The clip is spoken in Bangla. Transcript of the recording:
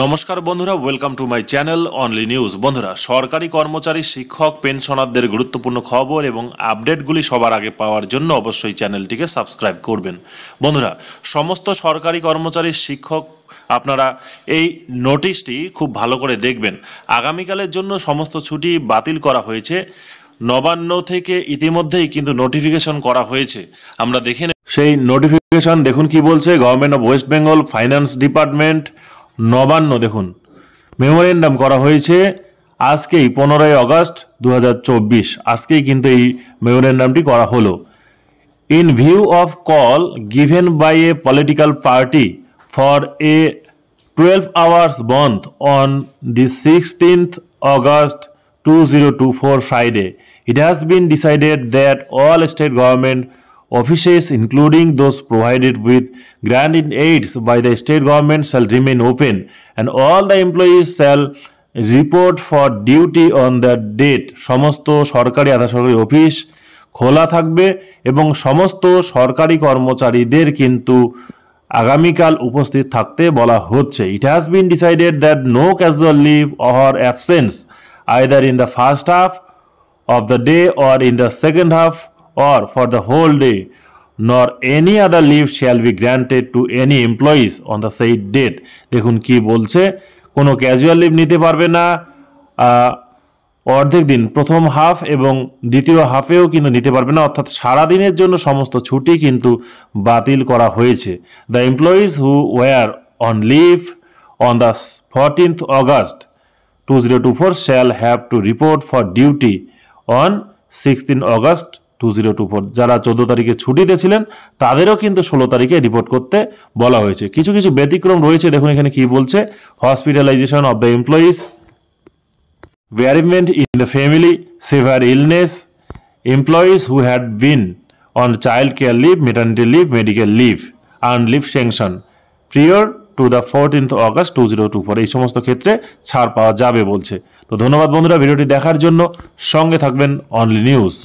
নমস্কার বন্ধুরা welcome to my channel only news বন্ধুরা সরকারি কর্মচারী শিক্ষক পেনশনারদের গুরুত্বপূর্ণ খবর এবং আপডেটগুলি সবার আগে পাওয়ার জন্য অবশ্যই চ্যানেলটিকে সাবস্ক্রাইব করবেন বন্ধুরা সমস্ত সরকারি কর্মচারী শিক্ষক আপনারা এই নোটিশটি খুব ভালো করে দেখবেন আগামীকালের জন্য সমস্ত ছুটি বাতিল করা হয়েছে নবান্ন থেকে ইতিমধ্যেই কিন্তু নোটিফিকেশন করা হয়েছে আমরা দেখে সেই নোটিফিকেশন দেখুন কি বলছে government of West Bengal finance department Nabanna দেখুন মেমোরেন্ডাম করা হয়েছে আজকেই পনেরোই অগস্ট দু আজকেই কিন্তু এই মেমোরেন্ডামটি করা হলো in view of call given by a political party for a twelve hours bandh on the sixteenth August two zero two four Friday it has been decided that all state government offices including those provided with grant in aids by the state government shall remain open and all the employees shall report for duty on the date সমস্ত সরকারি আধা সরকারি অফিস খোলা থাকবে এবং সমস্ত সরকারি কর্মচারীদের কিন্তু আগামীকাল উপস্থিত থাকতে বলা হচ্ছে it has been decided that no casual leave or absence either in the first half of the day or in the second half or for the whole day, nor any other leave shall be granted to any employees on the said date. দেখুন কি বলছে কোনো ক্যাজুয়াল লিভ নিতে পারবে না অর্ধেক দিন প্রথম হাফ এবং দ্বিতীয় হাফেও কিন্তু নিতে পারবে না অর্থাৎ সারাদিনের জন্য সমস্ত ছুটি কিন্তু বাতিল করা হয়েছে the employees who were on leave on the fourteenth August two zero two four shall have to report for duty on sixteen August two zero two four যারা চোদ্দো তারিখে ছুটিতে ছিলেন তাদেরও কিন্তু ষোলো তারিখে রিপোর্ট করতে বলা হয়েছে কিছু কিছু ব্যতিক্রম রয়েছে দেখুন এখানে কি বলছে hospitalization of the employees bereavement in the family severe illness employees who had been on child care leave maternity leave medical leave earned leave sanction prior to the fourteenth August two zero two four এই সমস্ত ক্ষেত্রে ছাড় পাওয়া যাবে বলছে তো ধন্যবাদ বন্ধুরা ভিডিওটি দেখার জন্য সঙ্গে থাকবেন অনলি নিউজ